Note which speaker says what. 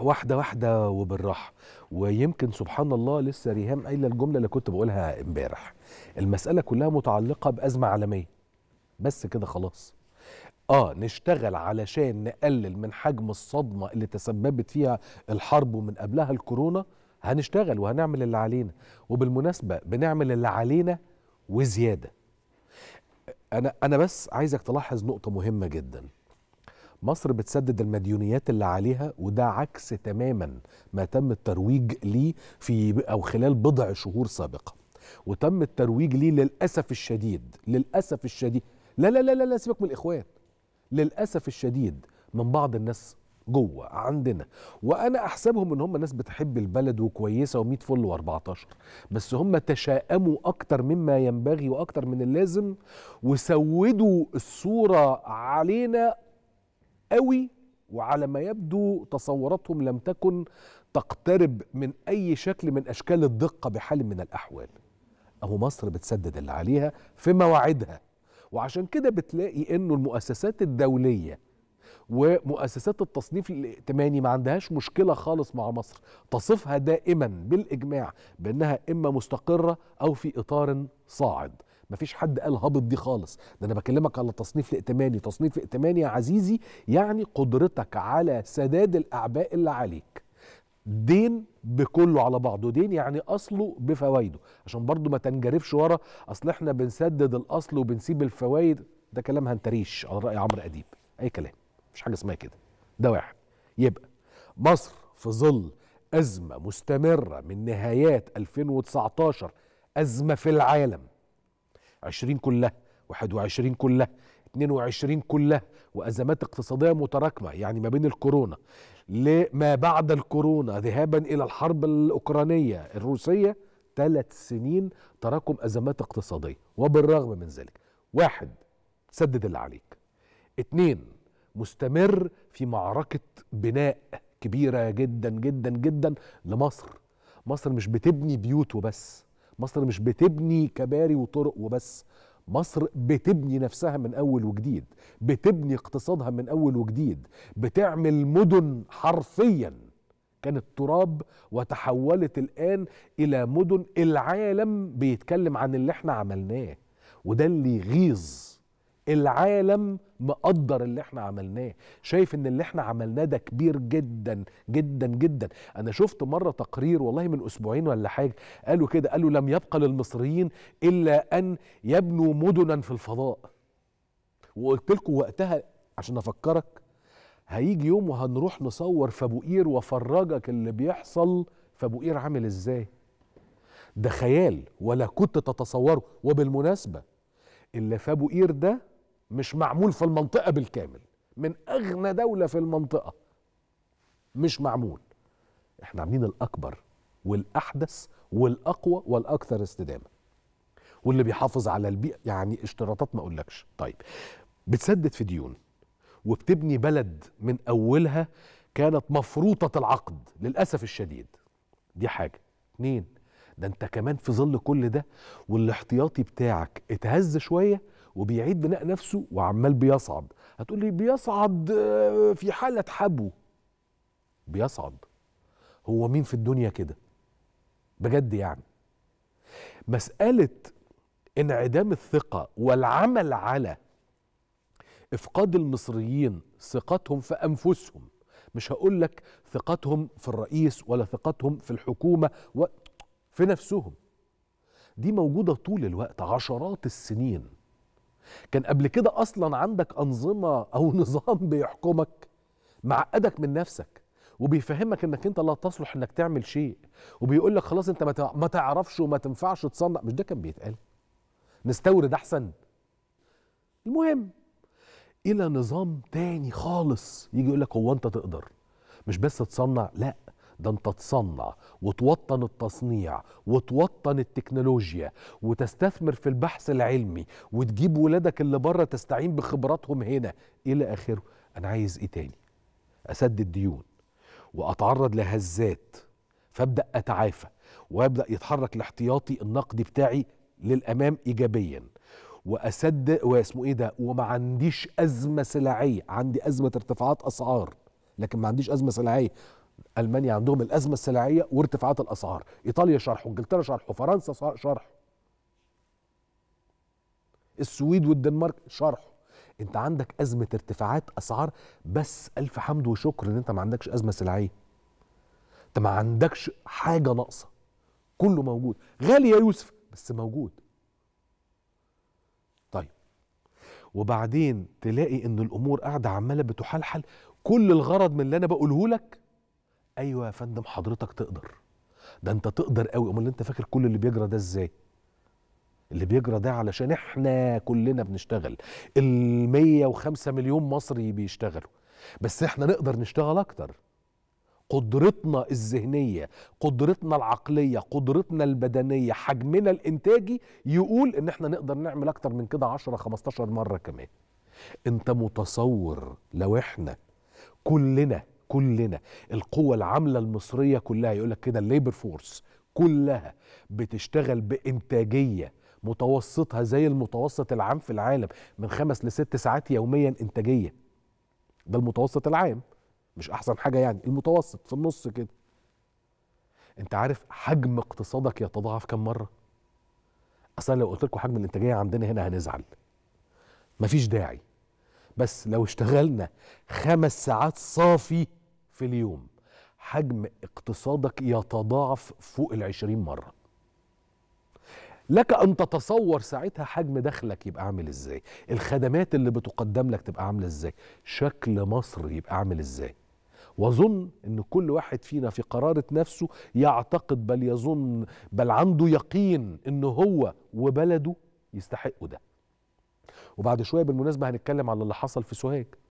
Speaker 1: واحده واحده وبالراحه ويمكن سبحان الله لسه ريهام قايله الجمله اللي كنت بقولها امبارح المساله كلها متعلقه بازمه عالميه بس كده خلاص اه نشتغل علشان نقلل من حجم الصدمه اللي تسببت فيها الحرب ومن قبلها الكورونا هنشتغل وهنعمل اللي علينا وبالمناسبه بنعمل اللي علينا وزياده انا انا بس عايزك تلاحظ نقطه مهمه جدا مصر بتسدد المديونيات اللي عليها وده عكس تماما ما تم الترويج ليه في او خلال بضع شهور سابقه وتم الترويج ليه للاسف الشديد للاسف الشديد لا لا لا لا, لا سيبك من الاخوان للاسف الشديد من بعض الناس جوه عندنا وانا احسبهم ان هم ناس بتحب البلد وكويسه و100 فل و14 بس هم تشائموا اكتر مما ينبغي واكتر من اللازم وسودوا الصوره علينا قوي وعلى ما يبدو تصوراتهم لم تكن تقترب من أي شكل من أشكال الدقة بحال من الأحوال أهو مصر بتسدد اللي عليها في مواعيدها وعشان كده بتلاقي إنه المؤسسات الدولية ومؤسسات التصنيف الائتماني ما عندهاش مشكلة خالص مع مصر تصفها دائما بالإجماع بأنها إما مستقرة أو في إطار صاعد مفيش حد قال هابط دي خالص ده انا بكلمك على تصنيف الائتماني تصنيف ائتماني يا عزيزي يعني قدرتك على سداد الاعباء اللي عليك دين بكله على بعضه دين يعني اصله بفوائده عشان برضو ما تنجرفش ورا اصل احنا بنسدد الاصل وبنسيب الفوائد ده كلام هنتريش على راي عمرو اديب اي كلام مش حاجه اسمها كده ده واحد يبقى مصر في ظل ازمه مستمره من نهايات 2019 ازمه في العالم 20 كلها 21 كلها 22 كلها وأزمات اقتصادية متراكمة يعني ما بين الكورونا لما بعد الكورونا ذهابا إلى الحرب الأوكرانية الروسية ثلاث سنين تراكم أزمات اقتصادية وبالرغم من ذلك واحد سدد اللي عليك اتنين مستمر في معركة بناء كبيرة جدا جدا جدا لمصر مصر مش بتبني بيوت وبس مصر مش بتبني كباري وطرق وبس مصر بتبني نفسها من اول وجديد بتبني اقتصادها من اول وجديد بتعمل مدن حرفيا كانت تراب وتحولت الان الى مدن العالم بيتكلم عن اللي احنا عملناه وده اللي يغيظ العالم مقدر اللي احنا عملناه شايف ان اللي احنا عملناه ده كبير جدا جدا جدا انا شفت مره تقرير والله من اسبوعين ولا حاجه قالوا كده قالوا لم يبقى للمصريين الا ان يبنوا مدنا في الفضاء وقلت لكم وقتها عشان افكرك هيجي يوم وهنروح نصور فبوئير وفرجك وافرجك اللي بيحصل فبوئير عامل ازاي ده خيال ولا كنت تتصوره وبالمناسبه اللي فابو إير ده مش معمول في المنطقه بالكامل من اغنى دوله في المنطقه مش معمول احنا عاملين الاكبر والاحدث والاقوى والاكثر استدامه واللي بيحافظ على البيئه يعني اشتراطات ما اقولكش طيب بتسدد في ديون وبتبني بلد من اولها كانت مفروطه العقد للاسف الشديد دي حاجه اتنين ده انت كمان في ظل كل ده والاحتياطي بتاعك اتهز شويه وبيعيد بناء نفسه وعمال بيصعد هتقول لي بيصعد آه، في حالة حبو بيصعد هو مين في الدنيا كده بجد يعني مسألة انعدام الثقة والعمل على إفقاد المصريين ثقتهم في أنفسهم مش هقول لك ثقتهم في الرئيس ولا ثقتهم في الحكومة في نفسهم دي موجودة طول الوقت عشرات السنين كان قبل كده اصلا عندك انظمه او نظام بيحكمك معقدك من نفسك وبيفهمك انك انت لا تصلح انك تعمل شيء وبيقول لك خلاص انت ما تعرفش وما تنفعش تصنع مش ده كان بيتقال نستورد احسن المهم الى نظام تاني خالص يجي يقول لك هو انت تقدر مش بس تصنع لا ده انت تصنع وتوطن التصنيع وتوطن التكنولوجيا وتستثمر في البحث العلمي وتجيب ولادك اللي بره تستعين بخبراتهم هنا الى اخره انا عايز ايه تاني اسدد ديون واتعرض لهزات فابدا اتعافى وابدا يتحرك الاحتياطي النقدي بتاعي للامام ايجابيا واسد واسمه ايه ده وما عنديش ازمه سلعيه عندي ازمه ارتفاعات اسعار لكن ما عنديش ازمه سلعيه المانيا عندهم الازمه السلعيه وارتفاعات الاسعار ايطاليا شرحوا انجلترا شرحوا فرنسا شرحوا السويد والدنمارك شرحوا انت عندك ازمه ارتفاعات اسعار بس الف حمد وشكر ان انت ما عندكش ازمه سلعيه انت ما عندكش حاجه ناقصه كله موجود غالي يا يوسف بس موجود طيب وبعدين تلاقي ان الامور قاعده عماله بتحلحل كل الغرض من اللي انا بقوله لك ايوه يا فندم حضرتك تقدر ده انت تقدر قوي امال انت فاكر كل اللي بيجرى ده ازاي اللي بيجرى ده علشان احنا كلنا بنشتغل ال 105 مليون مصري بيشتغلوا بس احنا نقدر نشتغل اكتر قدرتنا الذهنيه قدرتنا العقليه قدرتنا البدنيه حجمنا الانتاجي يقول ان احنا نقدر نعمل اكتر من كده 10 15 مره كمان انت متصور لو احنا كلنا كلنا القوة العاملة المصرية كلها يقول لك كده الليبر فورس كلها بتشتغل بإنتاجية متوسطها زي المتوسط العام في العالم من خمس لست ساعات يوميا إنتاجية ده المتوسط العام مش أحسن حاجة يعني المتوسط في النص كده أنت عارف حجم اقتصادك يتضاعف كم مرة؟ أصلا لو قلت لكم حجم الإنتاجية عندنا هنا هنزعل مفيش داعي بس لو اشتغلنا خمس ساعات صافي في اليوم حجم اقتصادك يتضاعف فوق العشرين مرة لك أن تتصور ساعتها حجم دخلك يبقى عامل إزاي الخدمات اللي بتقدم لك تبقى عاملة إزاي شكل مصر يبقى عامل إزاي واظن ان كل واحد فينا في قراره نفسه يعتقد بل يظن بل عنده يقين أنه هو وبلده يستحقوا ده وبعد شويه بالمناسبه هنتكلم على اللي حصل في سوهاج